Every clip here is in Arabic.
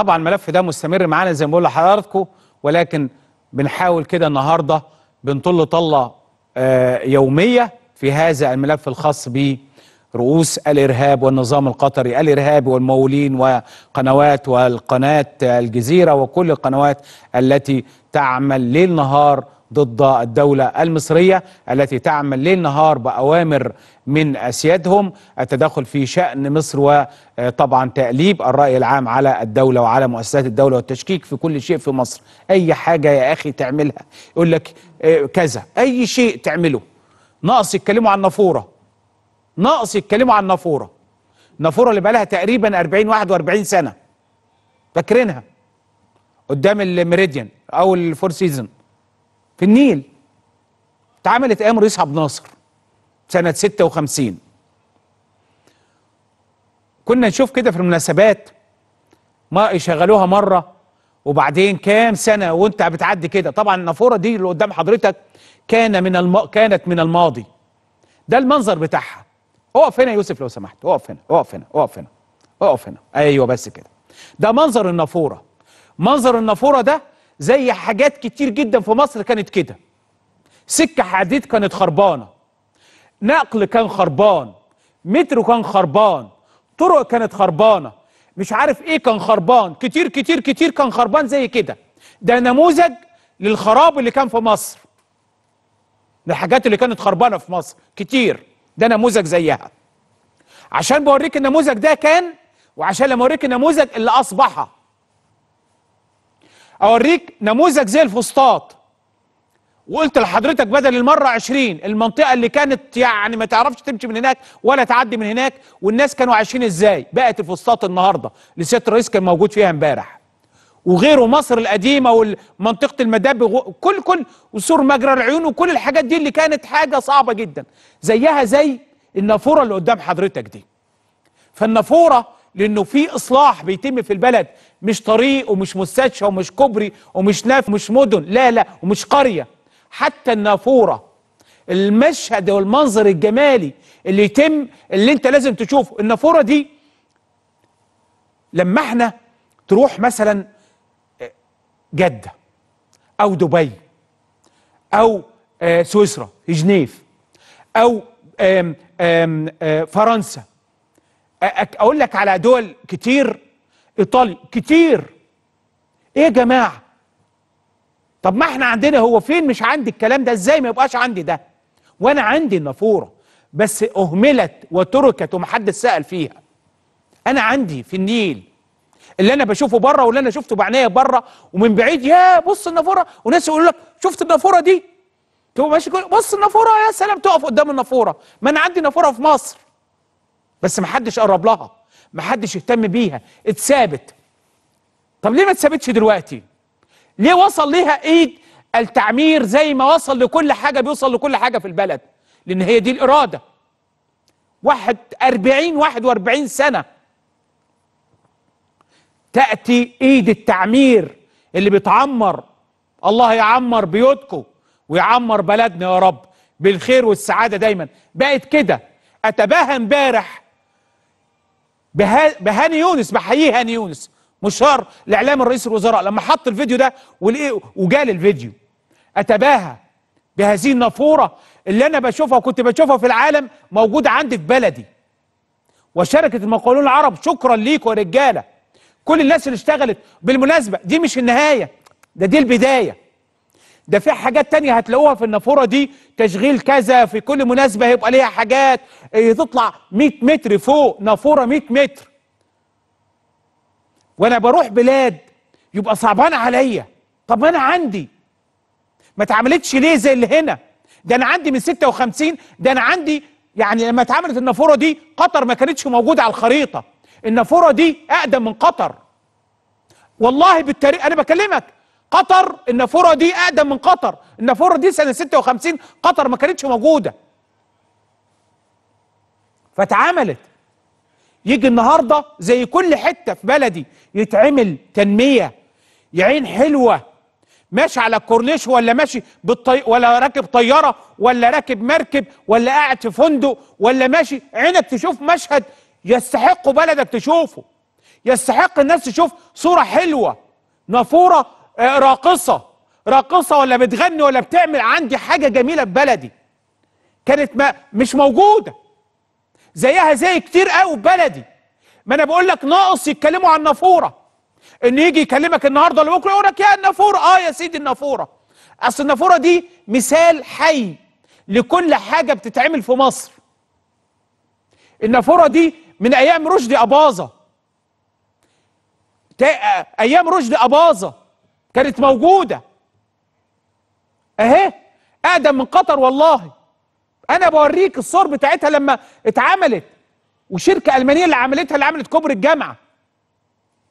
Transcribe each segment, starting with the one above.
طبعا الملف ده مستمر معانا زي ما بقول لحضراتكم ولكن بنحاول كده النهارده بنطل طله آه، يوميه في هذا الملف الخاص برؤوس الارهاب والنظام القطري الارهابي والمولين وقنوات والقناه الجزيره وكل القنوات التي تعمل ليل نهار ضد الدولة المصرية التي تعمل ليل نهار بأوامر من أسيادهم التدخل في شأن مصر وطبعا تأليب الرأي العام على الدولة وعلى مؤسسات الدولة والتشكيك في كل شيء في مصر أي حاجة يا أخي تعملها يقول لك آه، كذا أي شيء تعمله ناقص يتكلموا عن نافورة ناقص يتكلموا عن نافورة نافورة اللي بقى لها تقريبا 40 41 سنة فاكرينها قدام الميريديان أو الفور سيزون في النيل اتعملت ايام رئيس عبد الناصر سنه 56 كنا نشوف كده في المناسبات ما يشغلوها مره وبعدين كام سنه وانت بتعدي كده طبعا النافوره دي اللي قدام حضرتك كان من الم... كانت من الماضي ده المنظر بتاعها اقف هنا يا يوسف لو سمحت اقف هنا اقف هنا اقف هنا اقف هنا ايوه بس كده ده منظر النافوره منظر النافوره ده زي حاجات كتير جدا في مصر كانت كده سكة حديد كانت خربانة نقل كان خربان مترو كان خربان طرق كانت خربانة مش عارف ايه كان خربان كتير كتير كتير كان خربان زي كده ده نموذج للخراب اللي كان في مصر الحاجات اللي كانت خربانة في مصر كتير ده نموذج زيها عشان بوريك النموذج ده كان وعشان لما اوريك النموذج اللي اصبح اوريك نموذج زي الفسطاط وقلت لحضرتك بدل المرة عشرين المنطقة اللي كانت يعني ما تعرفش تمشي من هناك ولا تعدي من هناك والناس كانوا عايشين ازاي بقت الفسطاط النهاردة لسيادة الرئيس كان موجود فيها امبارح وغيره مصر القديمة ومنطقة المداب كل كل وسور مجرى العيون وكل الحاجات دي اللي كانت حاجة صعبة جدا زيها زي النافورة اللي قدام حضرتك دي فالنافورة لانه في اصلاح بيتم في البلد مش طريق ومش مستشفى ومش كوبري ومش ناف ومش مدن لا لا ومش قريه حتى النافوره المشهد والمنظر الجمالي اللي يتم اللي انت لازم تشوفه النافوره دي لما احنا تروح مثلا آه، جده او دبي او آه، سويسرا جنيف او آه، فرنسا اقول لك على دول كتير ايطاليا كتير ايه يا جماعه طب ما احنا عندنا هو فين مش عندي الكلام ده ازاي ما يبقاش عندي ده وانا عندي النافوره بس اهملت وتركت ومحدش سال فيها انا عندي في النيل اللي انا بشوفه بره واللي انا شفته بعينيا بره ومن بعيد يا بص النافوره وناس يقول لك شفت النافوره دي تبقى ماشي بص النافوره يا سلام تقف قدام النافوره ما انا عندي نافوره في مصر بس محدش قرب لها محدش اهتم بيها اتثابت طب ليه ما اتثابتش دلوقتي ليه وصل ليها ايد التعمير زي ما وصل لكل حاجة بيوصل لكل حاجة في البلد لان هي دي الارادة واحد أربعين واحد وأربعين سنة تأتي إيد التعمير اللي بيتعمر الله يعمر بيوتكم ويعمر بلدنا يا رب بالخير والسعادة دايما بقت كده أتباهى امبارح بهاني يونس بحييه هاني يونس مشار لاعلام رئيس الوزراء لما حط الفيديو ده وجال الفيديو اتباهى بهذه النافوره اللي انا بشوفها وكنت بشوفها في العالم موجوده عندي في بلدي وشركه المقاولون العرب شكرا ليكم يا رجاله كل الناس اللي اشتغلت بالمناسبه دي مش النهايه ده دي البدايه ده في حاجات تانية هتلاقوها في النافوره دي تشغيل كذا في كل مناسبه هيبقى ليها حاجات إيه، تطلع 100 متر فوق نافوره 100 متر وانا بروح بلاد يبقى صعبان عليا طب انا عندي ما اتعملتش ليه زي اللي هنا ده انا عندي من 56 ده انا عندي يعني لما اتعملت النافوره دي قطر ما كانتش موجوده على الخريطه النافوره دي اقدم من قطر والله بالتاريخ انا بكلمك قطر النافوره دي اقدم من قطر النافوره دي سنه 56 قطر ما كانتش موجوده فاتعملت يجي النهارده زي كل حته في بلدي يتعمل تنميه يعين حلوه ماشي على الكورنيش ولا ماشي بالطي... ولا راكب طياره ولا راكب مركب ولا قاعد في فندق ولا ماشي عينك تشوف مشهد يستحق بلدك تشوفه يستحق الناس تشوف صوره حلوه نافوره راقصه راقصه ولا بتغني ولا بتعمل عندي حاجه جميله في بلدي كانت ما مش موجوده زيها زي كتير قوي في بلدي ما انا بقول لك ناقص يتكلموا عن النافوره ان يجي يكلمك النهارده ولا بكره يقول لك يا النافوره اه يا سيدي النافوره اصل النافوره دي مثال حي لكل حاجه بتتعمل في مصر النافوره دي من ايام رشدي اباظه ايام رشدي اباظه كانت موجوده اهي اقدم من قطر والله انا بوريك الصور بتاعتها لما اتعملت وشركه المانيه اللي عملتها اللي عملت كوبري الجامعه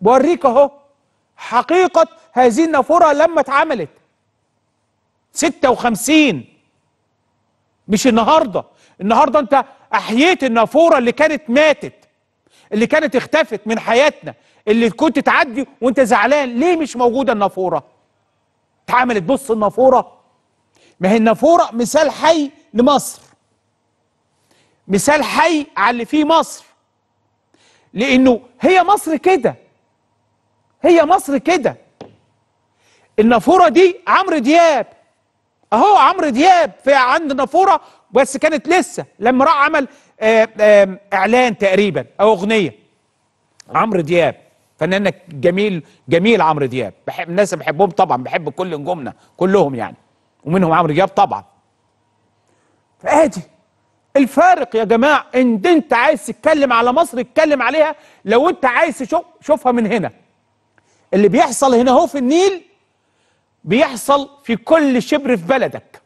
بوريك اهو حقيقه هذه النافوره لما اتعملت 56 مش النهارده النهارده انت احييت النافوره اللي كانت ماتت اللي كانت اختفت من حياتنا اللي كنت تعدي وانت زعلان ليه مش موجوده النافوره اتعملت بص النافوره ما هي النافوره مثال حي لمصر مثال حي على اللي فيه مصر لانه هي مصر كده هي مصر كده النافوره دي عمرو دياب اهو عمرو دياب في عند نافوره بس كانت لسه لما راح عمل آه، آه، اعلان تقريبا او اغنيه عمرو دياب فنان جميل جميل عمرو دياب بحب الناس بحبهم طبعا بحب كل نجومنا كلهم يعني ومنهم عمرو دياب طبعا فادي الفارق يا جماعه ان انت عايز تتكلم على مصر اتكلم عليها لو انت عايز تشوف شوفها من هنا اللي بيحصل هنا اهو في النيل بيحصل في كل شبر في بلدك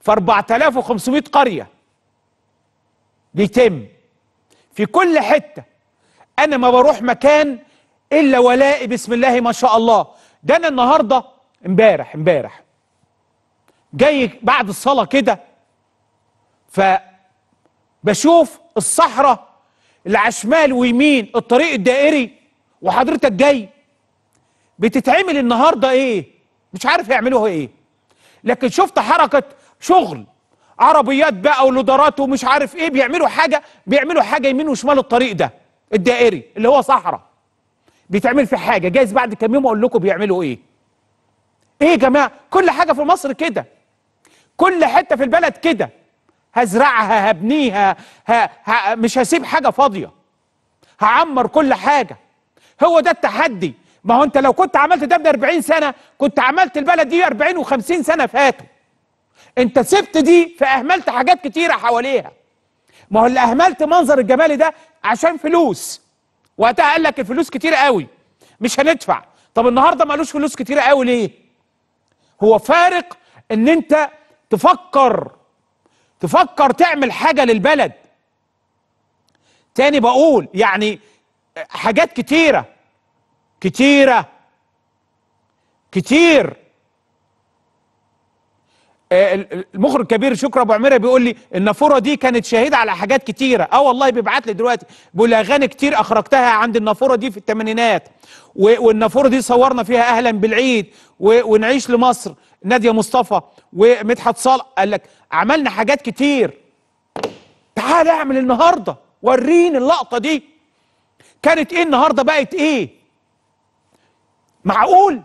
في 4500 قريه بيتم في كل حتة أنا ما بروح مكان إلا ولاقي بسم الله ما شاء الله ده أنا النهاردة امبارح امبارح جاي بعد الصلاة كده فبشوف الصحراء اللي على شمال ويمين الطريق الدائري وحضرتك جاي بتتعمل النهارده ايه مش عارف يعملوها ايه لكن شفت حركه شغل عربيات بقى ولودرات ومش عارف ايه بيعملوا حاجه بيعملوا حاجه يمين وشمال الطريق ده الدائري اللي هو صحراء بيتعمل في حاجه جايز بعد كم يوم اقول لكم بيعملوا ايه ايه يا جماعه كل حاجه في مصر كده كل حته في البلد كده هزرعها هبنيها ه... ه... مش هسيب حاجه فاضيه هعمر كل حاجه هو ده التحدي ما هو انت لو كنت عملت ده من 40 سنه كنت عملت البلد دي 40 و50 سنه فاتوا انت سبت دي فاهملت حاجات كتيره حواليها ما هو اللي اهملت منظر الجمالي ده عشان فلوس وقتها قال لك الفلوس كتيره قوي مش هندفع طب النهارده مالوش فلوس كتيره قوي ليه هو فارق ان انت تفكر تفكر تعمل حاجه للبلد تاني بقول يعني حاجات كتيره كتيره كتير آه، المخرج الكبير شكرا ابو عميره بيقول لي النافوره دي كانت شهيده على حاجات كتيره اه والله بيبعت لي دلوقتي بيقول اغاني كتير اخرجتها عند النافوره دي في الثمانينات والنافوره دي صورنا فيها اهلا بالعيد ونعيش لمصر ناديه مصطفى ومدحت صالح قال لك عملنا حاجات كتير تعال اعمل النهارده وريني اللقطه دي كانت ايه النهارده بقت ايه معقول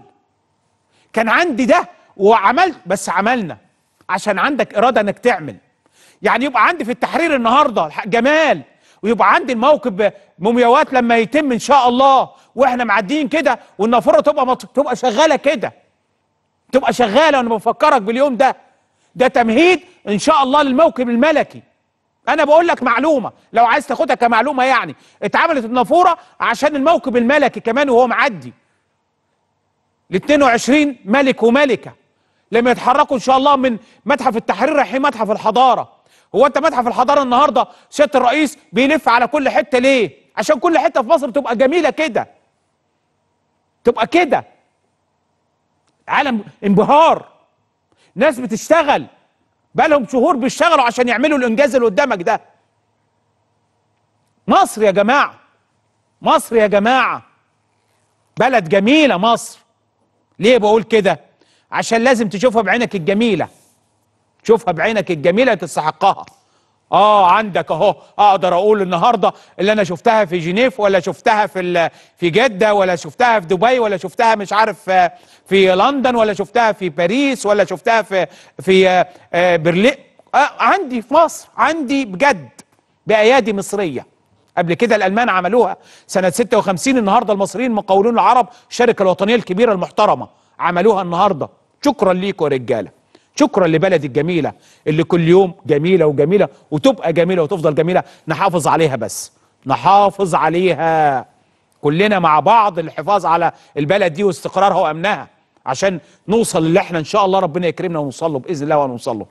كان عندي ده وعملت بس عملنا عشان عندك اراده انك تعمل يعني يبقى عندي في التحرير النهارده جمال ويبقى عندي الموكب مومياوات لما يتم ان شاء الله واحنا معديين كده والنافوره تبقى مط... تبقى شغاله كده تبقى شغاله وانا بفكرك باليوم ده ده تمهيد ان شاء الله للموكب الملكي انا بقول لك معلومه لو عايز تاخدها كمعلومه يعني اتعملت النافوره عشان الموكب الملكي كمان وهو معدي ال 22 ملك وملكه لما يتحركوا ان شاء الله من متحف التحرير رايحين متحف الحضاره هو انت متحف الحضاره النهارده سياده الرئيس بيلف على كل حته ليه عشان كل حته في مصر تبقى جميله كده تبقى كده عالم انبهار ناس بتشتغل بقالهم شهور بيشتغلوا عشان يعملوا الانجاز اللي قدامك ده مصر يا جماعه مصر يا جماعه بلد جميله مصر ليه بقول كده عشان لازم تشوفها بعينك الجميلة تشوفها بعينك الجميلة تستحقها اه عندك اهو اقدر اقول النهارده اللي انا شفتها في جنيف ولا شفتها في في جده ولا شفتها في دبي ولا شفتها مش عارف في لندن ولا شفتها في باريس ولا شفتها في في آه، آه، برلين آه عندي في مصر عندي بجد بايادي مصريه قبل كده الالمان عملوها سنه 56 النهارده المصريين مقاولون العرب الشركه الوطنيه الكبيره المحترمه عملوها النهارده شكرا ليكوا يا رجاله شكرا لبلدي الجميله اللي كل يوم جميله وجميله وتبقى جميله وتفضل جميله نحافظ عليها بس نحافظ عليها كلنا مع بعض الحفاظ على البلد دي واستقرارها وامنها عشان نوصل اللي احنا ان شاء الله ربنا يكرمنا ونوصل له باذن الله ونوصل له